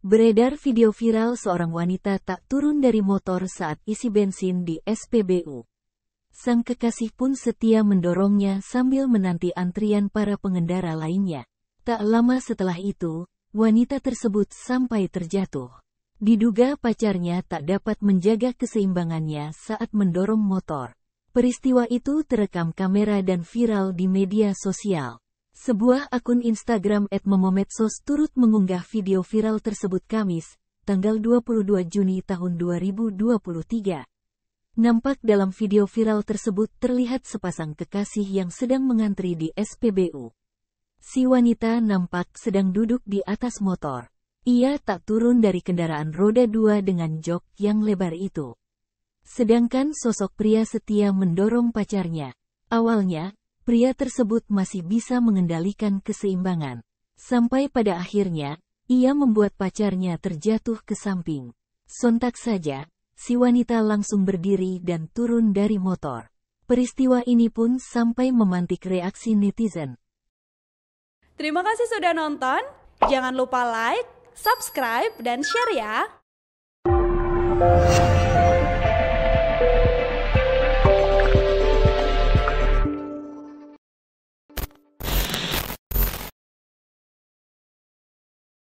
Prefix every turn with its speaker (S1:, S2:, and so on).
S1: Beredar video viral seorang wanita tak turun dari motor saat isi bensin di SPBU. Sang kekasih pun setia mendorongnya sambil menanti antrian para pengendara lainnya. Tak lama setelah itu, wanita tersebut sampai terjatuh. Diduga pacarnya tak dapat menjaga keseimbangannya saat mendorong motor. Peristiwa itu terekam kamera dan viral di media sosial. Sebuah akun Instagram @momomedsos turut mengunggah video viral tersebut Kamis, tanggal 22 Juni tahun 2023. Nampak dalam video viral tersebut terlihat sepasang kekasih yang sedang mengantri di SPBU. Si wanita nampak sedang duduk di atas motor. Ia tak turun dari kendaraan roda dua dengan jok yang lebar itu. Sedangkan sosok pria setia mendorong pacarnya. Awalnya, pria tersebut masih bisa mengendalikan keseimbangan. Sampai pada akhirnya, ia membuat pacarnya terjatuh ke samping. Sontak saja, si wanita langsung berdiri dan turun dari motor. Peristiwa ini pun sampai memantik reaksi netizen.
S2: Terima kasih sudah nonton. Jangan lupa like, subscribe, dan share ya.